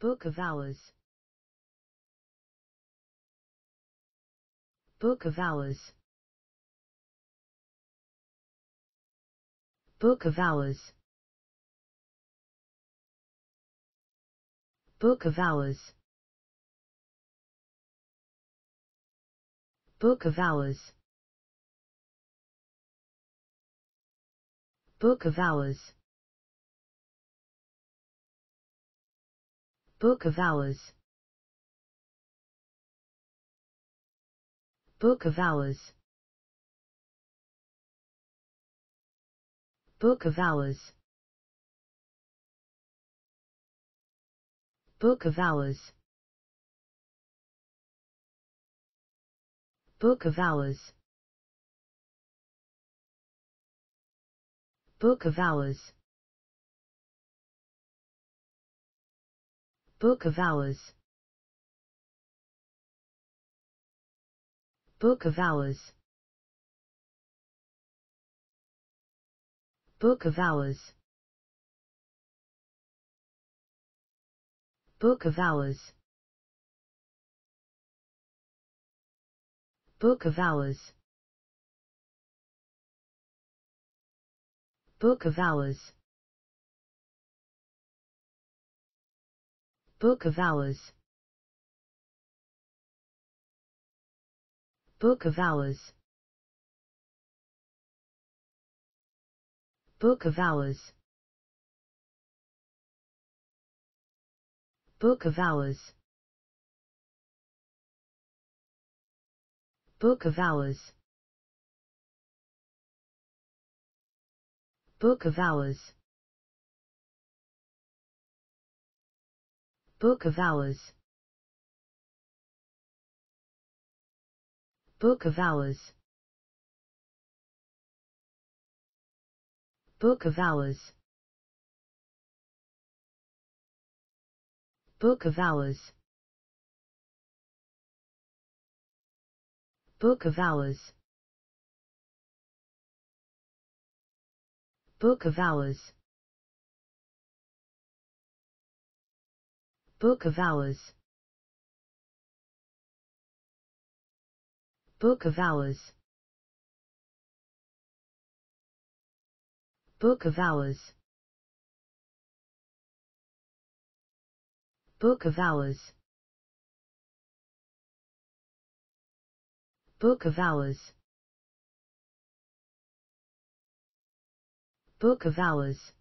Book of Hours Book of Hours Book of Hours Book of Hours Book of Hours Book of Hours Book of Hours Book of Hours Book of Hours Book of Hours Book of Hours Book of Hours Book of Hours Book of Hours Book of Hours Book of Hours Book of Hours Book of Hours Book of Hours Book of Hours Book of Hours Book of Hours Book of Hours Book of Hours Book of Hours Book of Hours Book of Hours Book of Hours Book of Hours Book of Hours Book of Hours Book of Hours Book of Hours Book of Hours Book of Hours Book of Hours